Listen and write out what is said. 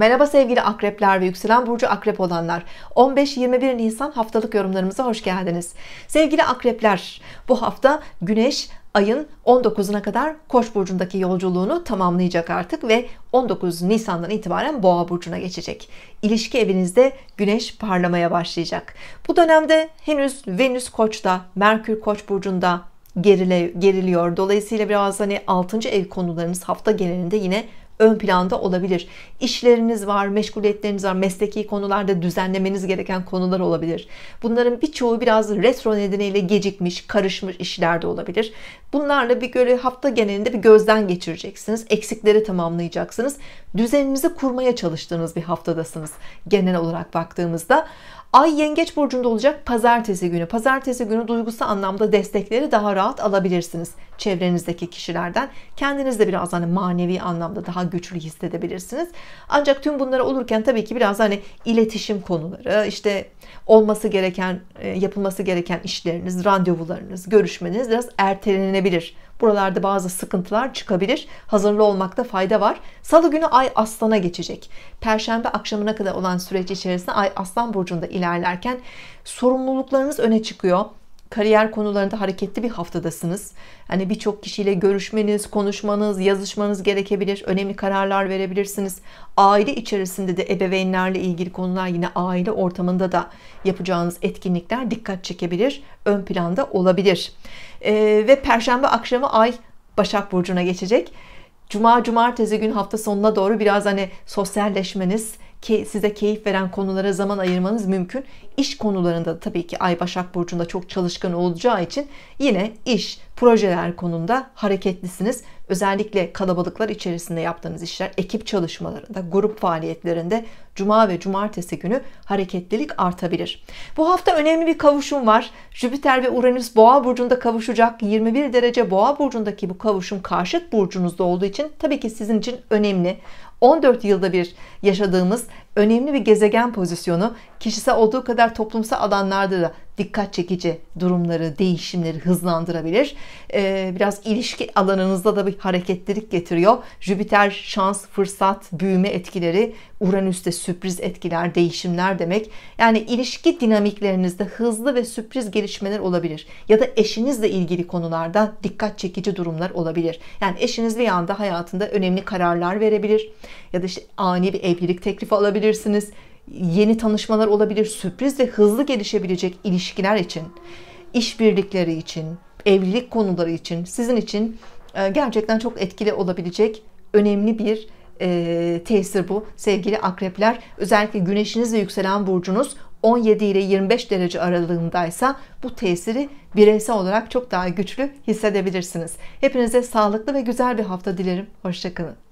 Merhaba sevgili akrepler ve yükselen burcu akrep olanlar. 15-21 Nisan haftalık yorumlarımıza hoş geldiniz. Sevgili akrepler, bu hafta Güneş ayın 19'una kadar Koç burcundaki yolculuğunu tamamlayacak artık ve 19 Nisan'dan itibaren Boğa burcuna geçecek. İlişki evinizde Güneş parlamaya başlayacak. Bu dönemde henüz Venüs Koç'ta, Merkür Koç burcunda gerile, geriliyor. Dolayısıyla biraz hani 6. ev konularınız hafta genelinde yine ön planda olabilir. İşleriniz var, meşguliyetleriniz var, mesleki konularda düzenlemeniz gereken konular olabilir. Bunların birçoğu biraz retro nedeniyle gecikmiş, karışmış işler de olabilir. Bunlarla bir göre hafta genelinde bir gözden geçireceksiniz. Eksikleri tamamlayacaksınız. Düzeninizi kurmaya çalıştığınız bir haftadasınız genel olarak baktığımızda. Ay yengeç burcunda olacak pazartesi günü. Pazartesi günü duygusal anlamda destekleri daha rahat alabilirsiniz çevrenizdeki kişilerden. Kendiniz de biraz hani manevi anlamda daha güçlü hissedebilirsiniz. Ancak tüm bunlara olurken tabii ki biraz hani iletişim konuları, işte olması gereken, e, yapılması gereken işleriniz, randevularınız, görüşmeniz biraz ertelenebilir Buralarda bazı sıkıntılar çıkabilir. Hazırlı olmakta fayda var. Salı günü ay aslana geçecek. Perşembe akşamına kadar olan süreç içerisinde ay aslan burcunda ilerlerken sorumluluklarınız öne çıkıyor kariyer konularında hareketli bir haftadasınız. Hani birçok kişiyle görüşmeniz, konuşmanız, yazışmanız gerekebilir. Önemli kararlar verebilirsiniz. Aile içerisinde de ebeveynlerle ilgili konular yine aile ortamında da yapacağınız etkinlikler dikkat çekebilir. Ön planda olabilir e, ve perşembe akşamı ay Başak Burcu'na geçecek. Cuma, cumartesi gün hafta sonuna doğru biraz hani sosyalleşmeniz, size keyif veren konulara zaman ayırmanız mümkün iş konularında da tabii ki Ay Başak Burcu'nda çok çalışkan olacağı için yine iş, projeler konunda hareketlisiniz. Özellikle kalabalıklar içerisinde yaptığınız işler, ekip çalışmalarında, grup faaliyetlerinde cuma ve cumartesi günü hareketlilik artabilir. Bu hafta önemli bir kavuşum var. Jüpiter ve Uranüs Boğa burcunda kavuşacak. 21 derece Boğa burcundaki bu kavuşum karşıt burcunuzda olduğu için tabii ki sizin için önemli. 14 yılda bir yaşadığımız önemli bir gezegen pozisyonu kişisel olduğu kadar toplumsal alanlarda da dikkat çekici durumları, değişimleri hızlandırabilir. Ee, biraz ilişki alanınızda da bir hareketlilik getiriyor. Jüpiter şans, fırsat, büyüme etkileri, Uranüs de sürpriz etkiler, değişimler demek. Yani ilişki dinamiklerinizde hızlı ve sürpriz gelişmeler olabilir. Ya da eşinizle ilgili konularda dikkat çekici durumlar olabilir. Yani eşiniz bir anda hayatında önemli kararlar verebilir. Ya da işte ani bir evlilik teklifi alabilirsiniz yeni tanışmalar olabilir, sürpriz ve hızlı gelişebilecek ilişkiler için, işbirlikleri için, evlilik konuları için, sizin için e, gerçekten çok etkili olabilecek önemli bir e, tesir bu sevgili akrepler. Özellikle güneşiniz ve yükselen burcunuz 17 ile 25 derece aralığındaysa bu tesiri bireysel olarak çok daha güçlü hissedebilirsiniz. Hepinize sağlıklı ve güzel bir hafta dilerim. Hoşçakalın.